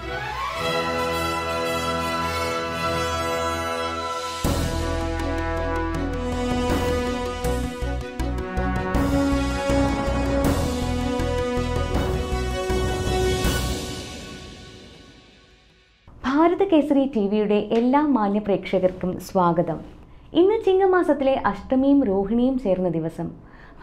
ഭാരത Kesari T വിയുടെ എല്ലാ മാന്യപ്രേക്ഷകർക്കും സ്വാഗതം ഇന്ന് ചിങ്ങമാസത്തിലെ അഷ്ടമിയും രോഹിണിയും ചേർന്ന ദിവസം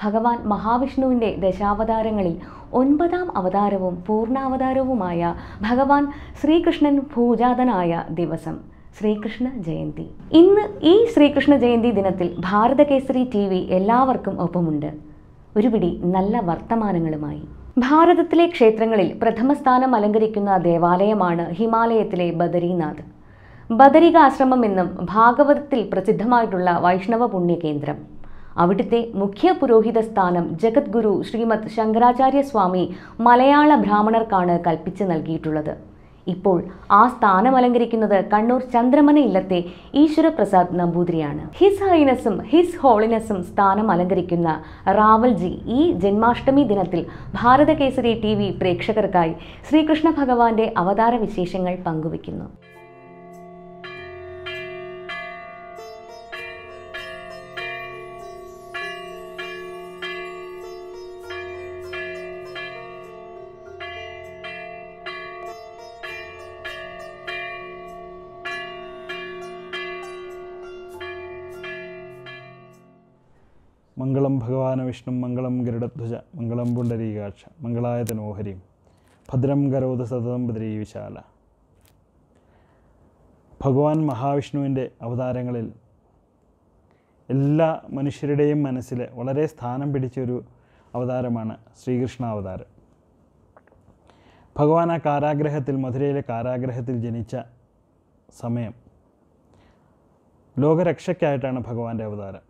ഭഗവാൻ മഹാവിഷ്ണുവിൻ്റെ ദശാവതാരങ്ങളിൽ ഒൻപതാം അവതാരവും പൂർണ്ണാവതാരവുമായ ഭഗവാൻ ശ്രീകൃഷ്ണൻ പൂജാതനായ ദിവസം ശ്രീകൃഷ്ണ ജയന്തി ഇന്ന് ഈ ശ്രീകൃഷ്ണ ജയന്തി ദിനത്തിൽ ഭാരതകേസരി ടി വി എല്ലാവർക്കും ഒപ്പമുണ്ട് ഒരുപിടി നല്ല വർത്തമാനങ്ങളുമായി ഭാരതത്തിലെ ക്ഷേത്രങ്ങളിൽ പ്രഥമ സ്ഥാനം അലങ്കരിക്കുന്ന ദേവാലയമാണ് ഹിമാലയത്തിലെ ബദരീനാഥ് ബദരികാശ്രമം എന്നും ഭാഗവതത്തിൽ പ്രസിദ്ധമായിട്ടുള്ള വൈഷ്ണവ പുണ്യകേന്ദ്രം അവിടുത്തെ മുഖ്യ പുരോഹിത സ്ഥാനം ജഗദ്ഗുരു ശ്രീമദ് ശങ്കരാചാര്യ സ്വാമി മലയാള ബ്രാഹ്മണർക്കാണ് കൽപ്പിച്ച് നൽകിയിട്ടുള്ളത് ഇപ്പോൾ ആ സ്ഥാനം അലങ്കരിക്കുന്നത് കണ്ണൂർ ചന്ദ്രമന ഇല്ലത്തെ ഈശ്വരപ്രസാദ് നമ്പൂതിരിയാണ് ഹിസ് ഹൈനസും ഹിസ് ഹോളിനസും സ്ഥാനം അലങ്കരിക്കുന്ന റാവൽജി ഈ ജന്മാഷ്ടമി ദിനത്തിൽ ഭാരതകേസരി ടി വി പ്രേക്ഷകർക്കായി ശ്രീകൃഷ്ണ ഭഗവാന്റെ അവതാര വിശേഷങ്ങൾ പങ്കുവയ്ക്കുന്നു മംഗളം ഭഗവാന വിഷ്ണു മംഗളം ഗരുഡധ്വജ മംഗളം പുണ്ടരീകാക്ഷ മംഗളായ ഭദ്രം കരോത് സതതം ബദ്രീ വിശാല ഭഗവാൻ മഹാവിഷ്ണുവിൻ്റെ അവതാരങ്ങളിൽ എല്ലാ മനുഷ്യരുടെയും മനസ്സിൽ വളരെ സ്ഥാനം പിടിച്ചൊരു അവതാരമാണ് ശ്രീകൃഷ്ണ അവതാരം ഭഗവാൻ ആ കാരാഗ്രഹത്തിൽ മധുരയിലെ കാരാഗ്രഹത്തിൽ ജനിച്ച സമയം ലോകരക്ഷയ്ക്കായിട്ടാണ് ഭഗവാന്റെ അവതാരം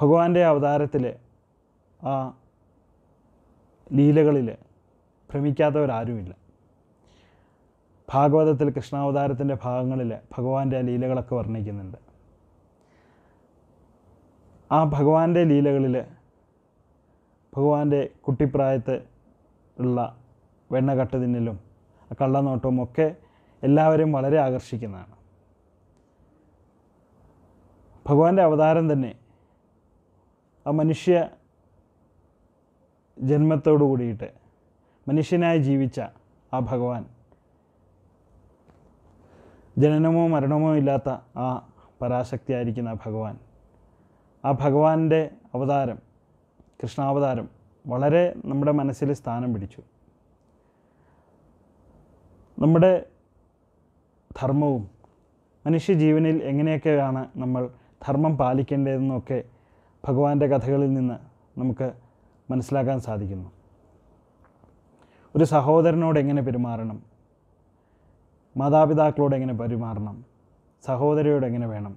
ഭഗവാന്റെ അവതാരത്തിലെ ആ ലീലകളിൽ ഭ്രമിക്കാത്തവരാരുമില്ല ഭാഗവതത്തിൽ കൃഷ്ണാവതാരത്തിൻ്റെ ഭാഗങ്ങളിൽ ഭഗവാന്റെ ആ ലീലകളൊക്കെ വർണ്ണിക്കുന്നുണ്ട് ആ ഭഗവാന്റെ ലീലകളിൽ ഭഗവാന്റെ കുട്ടിപ്രായത്തെ ഉള്ള വെണ്ണകട്ട് തിന്നലും കള്ളനോട്ടവും ഒക്കെ എല്ലാവരെയും വളരെ ആകർഷിക്കുന്നതാണ് ഭഗവാന്റെ അവതാരം തന്നെ ആ മനുഷ്യ ജന്മത്തോടു കൂടിയിട്ട് മനുഷ്യനായി ജീവിച്ച ആ ഭഗവാൻ ജനനമോ മരണമോ ഇല്ലാത്ത ആ പരാശക്തിയായിരിക്കുന്ന ആ ഭഗവാൻ ആ ഭഗവാന്റെ അവതാരം കൃഷ്ണാവതാരം വളരെ നമ്മുടെ മനസ്സിൽ സ്ഥാനം പിടിച്ചു നമ്മുടെ ധർമ്മവും മനുഷ്യജീവനിൽ എങ്ങനെയൊക്കെയാണ് നമ്മൾ ധർമ്മം പാലിക്കേണ്ടതെന്നൊക്കെ ഭഗവാന്റെ കഥകളിൽ നിന്ന് നമുക്ക് മനസ്സിലാക്കാൻ സാധിക്കുന്നു ഒരു സഹോദരനോട് എങ്ങനെ പെരുമാറണം മാതാപിതാക്കളോട് എങ്ങനെ പെരുമാറണം സഹോദരിയോട് എങ്ങനെ വേണം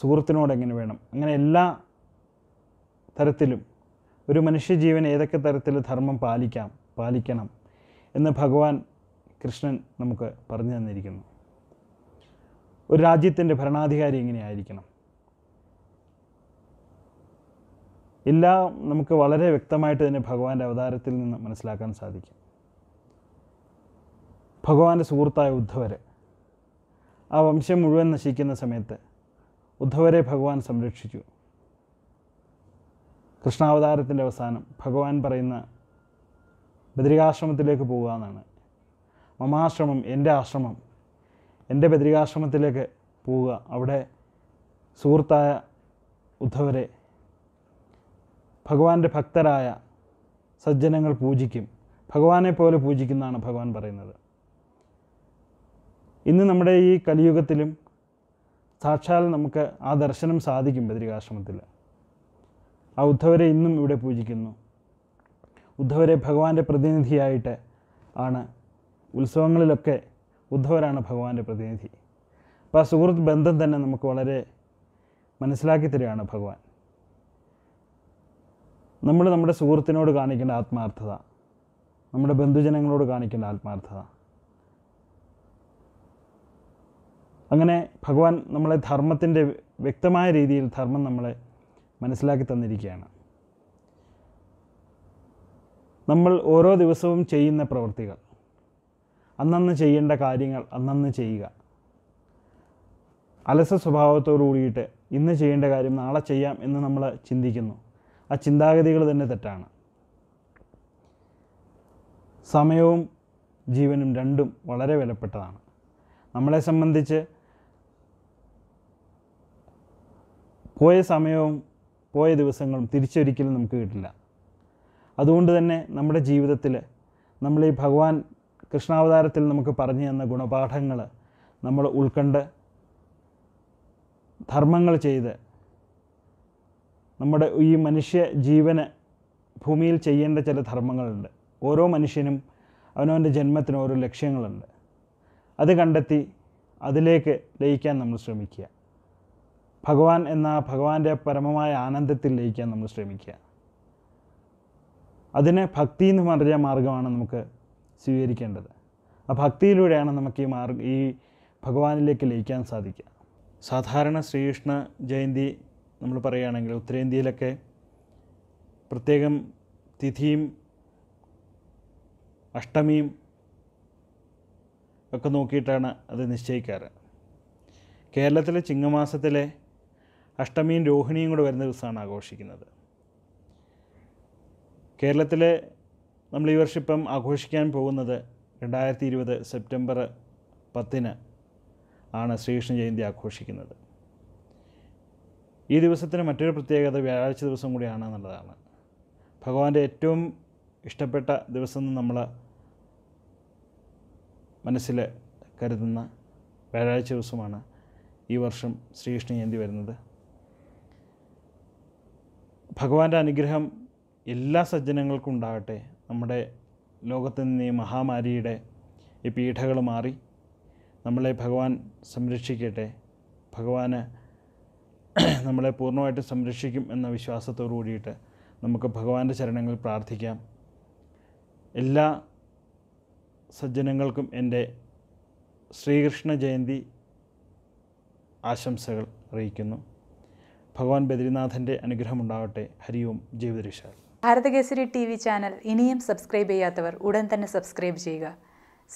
സുഹൃത്തിനോട് എങ്ങനെ വേണം അങ്ങനെ എല്ലാ തരത്തിലും ഒരു മനുഷ്യജീവൻ ഏതൊക്കെ തരത്തിൽ ധർമ്മം പാലിക്കാം പാലിക്കണം എന്ന് ഭഗവാൻ കൃഷ്ണൻ നമുക്ക് പറഞ്ഞു തന്നിരിക്കുന്നു ഒരു രാജ്യത്തിൻ്റെ ഭരണാധികാരി എങ്ങനെയായിരിക്കണം എല്ലാം നമുക്ക് വളരെ വ്യക്തമായിട്ട് തന്നെ ഭഗവാന്റെ അവതാരത്തിൽ നിന്ന് മനസ്സിലാക്കാൻ സാധിക്കും ഭഗവാന്റെ സുഹൃത്തായ ഉദ്ധവരെ ആ വംശം മുഴുവൻ നശിക്കുന്ന സമയത്ത് ഉദ്ധവരെ ഭഗവാൻ സംരക്ഷിച്ചു കൃഷ്ണാവതാരത്തിൻ്റെ അവസാനം ഭഗവാൻ പറയുന്ന ബദരികാശ്രമത്തിലേക്ക് പോകുക എന്നാണ് മമാശ്രമം എൻ്റെ ആശ്രമം എൻ്റെ ബദരികാശ്രമത്തിലേക്ക് പോവുക അവിടെ സുഹൃത്തായ ഉദ്ധവരെ ഭഗവാന്റെ ഭക്തരായ സജ്ജനങ്ങൾ പൂജിക്കും ഭഗവാനെ പോലെ പൂജിക്കുന്നതാണ് ഭഗവാൻ പറയുന്നത് ഇന്ന് നമ്മുടെ ഈ കലിയുഗത്തിലും സാക്ഷാൽ നമുക്ക് ആ ദർശനം സാധിക്കും ബദ്രികാശ്രമത്തിൽ ആ ഉദ്ധവരെ ഇന്നും ഇവിടെ പൂജിക്കുന്നു ഉദ്ധവരെ ഭഗവാന്റെ പ്രതിനിധിയായിട്ട് ആണ് ഉത്സവങ്ങളിലൊക്കെ ഉദ്ധവരാണ് ഭഗവാന്റെ പ്രതിനിധി അപ്പോൾ ആ സുഹൃത്ത് ബന്ധം തന്നെ നമുക്ക് വളരെ മനസ്സിലാക്കി തരികയാണ് ഭഗവാൻ നമ്മൾ നമ്മുടെ സുഹൃത്തിനോട് കാണിക്കേണ്ട ആത്മാർത്ഥത നമ്മുടെ ബന്ധുജനങ്ങളോട് കാണിക്കേണ്ട ആത്മാർത്ഥത അങ്ങനെ ഭഗവാൻ നമ്മളെ ധർമ്മത്തിൻ്റെ വ്യക്തമായ രീതിയിൽ ധർമ്മം നമ്മളെ മനസ്സിലാക്കി തന്നിരിക്കുകയാണ് നമ്മൾ ഓരോ ദിവസവും ചെയ്യുന്ന പ്രവൃത്തികൾ അന്നന്ന് ചെയ്യേണ്ട കാര്യങ്ങൾ അന്നന്ന് ചെയ്യുക അലസ സ്വഭാവത്തോടു കൂടിയിട്ട് ഇന്ന് ചെയ്യേണ്ട കാര്യം നാളെ ചെയ്യാം എന്ന് നമ്മൾ ചിന്തിക്കുന്നു ആ ചിന്താഗതികൾ തന്നെ തെറ്റാണ് സമയവും ജീവനും രണ്ടും വളരെ വിലപ്പെട്ടതാണ് നമ്മളെ സംബന്ധിച്ച് പോയ സമയവും പോയ ദിവസങ്ങളും തിരിച്ചൊരിക്കലും നമുക്ക് കിട്ടില്ല അതുകൊണ്ട് തന്നെ നമ്മുടെ ജീവിതത്തിൽ നമ്മൾ ഈ ഭഗവാൻ കൃഷ്ണാവതാരത്തിൽ നമുക്ക് പറഞ്ഞു തന്ന ഗുണപാഠങ്ങൾ നമ്മൾ ഉൾക്കണ്ട് ധർമ്മങ്ങൾ ചെയ്ത് നമ്മുടെ ഈ മനുഷ്യ ജീവന് ഭൂമിയിൽ ചെയ്യേണ്ട ചില ധർമ്മങ്ങളുണ്ട് ഓരോ മനുഷ്യനും അവനവൻ്റെ ജന്മത്തിന് ഓരോ ലക്ഷ്യങ്ങളുണ്ട് അത് കണ്ടെത്തി അതിലേക്ക് ലയിക്കാൻ നമ്മൾ ശ്രമിക്കുക ഭഗവാൻ എന്ന ഭഗവാന്റെ പരമമായ ആനന്ദത്തിൽ ലയിക്കാൻ നമ്മൾ ശ്രമിക്കുക അതിനെ ഭക്തി എന്ന് പറഞ്ഞ മാർഗമാണ് നമുക്ക് സ്വീകരിക്കേണ്ടത് ആ ഭക്തിയിലൂടെയാണ് നമുക്ക് ഈ മാർഗ ഈ ഭഗവാനിലേക്ക് ലയിക്കാൻ സാധിക്കുക സാധാരണ ശ്രീകൃഷ്ണ ജയന്തി നമ്മൾ പറയുകയാണെങ്കിൽ ഉത്തരേന്ത്യയിലൊക്കെ പ്രത്യേകം തിഥിയും അഷ്ടമിയും ഒക്കെ നോക്കിയിട്ടാണ് അത് നിശ്ചയിക്കാറ് കേരളത്തിലെ ചിങ്ങമാസത്തിലെ അഷ്ടമിയും രോഹിണിയും കൂടെ വരുന്ന ദിവസമാണ് ആഘോഷിക്കുന്നത് കേരളത്തിലെ നമ്മൾ ഈ വർഷം ഇപ്പം ആഘോഷിക്കാൻ പോകുന്നത് രണ്ടായിരത്തി ഇരുപത് സെപ്റ്റംബർ പത്തിന് ആണ് ശ്രീകൃഷ്ണ ജയന്തി ആഘോഷിക്കുന്നത് ഈ ദിവസത്തിന് മറ്റൊരു പ്രത്യേകത വ്യാഴാഴ്ച ദിവസം കൂടിയാണ് എന്നുള്ളതാണ് ഭഗവാന്റെ ഏറ്റവും ഇഷ്ടപ്പെട്ട ദിവസം എന്ന് നമ്മൾ മനസ്സിൽ കരുതുന്ന വ്യാഴാഴ്ച ദിവസമാണ് ഈ വർഷം ശ്രീകൃഷ്ണ ജയന്തി വരുന്നത് ഭഗവാന്റെ അനുഗ്രഹം എല്ലാ സജ്ജനങ്ങൾക്കും ഉണ്ടാകട്ടെ നമ്മുടെ ലോകത്ത് നിന്ന് ഈ മഹാമാരിയുടെ ഈ പീഠകൾ മാറി നമ്മളെ ഭഗവാൻ സംരക്ഷിക്കട്ടെ ഭഗവാന് നമ്മളെ പൂർണ്ണമായിട്ട് സംരക്ഷിക്കും എന്ന വിശ്വാസത്തോടു കൂടിയിട്ട് നമുക്ക് ഭഗവാന്റെ ചരണങ്ങളിൽ പ്രാർത്ഥിക്കാം എല്ലാ സജ്ജനങ്ങൾക്കും എൻ്റെ ശ്രീകൃഷ്ണ ജയന്തി ആശംസകൾ അറിയിക്കുന്നു ഭഗവാൻ ബദ്രിനാഥൻ്റെ അനുഗ്രഹമുണ്ടാവട്ടെ ഹരിയും ജീവിതരിഷാൽ ഭാരതകേസരി ടി വി ചാനൽ ഇനിയും സബ്സ്ക്രൈബ് ചെയ്യാത്തവർ ഉടൻ തന്നെ സബ്സ്ക്രൈബ് ചെയ്യുക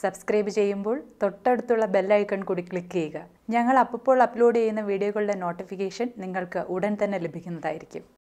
സബ്സ്ക്രൈബ് ചെയ്യുമ്പോൾ തൊട്ടടുത്തുള്ള ബെല്ലൈക്കൺ കൂടി ക്ലിക്ക് ചെയ്യുക ഞങ്ങൾ അപ്പോൾ അപ്ലോഡ് ചെയ്യുന്ന വീഡിയോകളുടെ നോട്ടിഫിക്കേഷൻ നിങ്ങൾക്ക് ഉടൻ തന്നെ ലഭിക്കുന്നതായിരിക്കും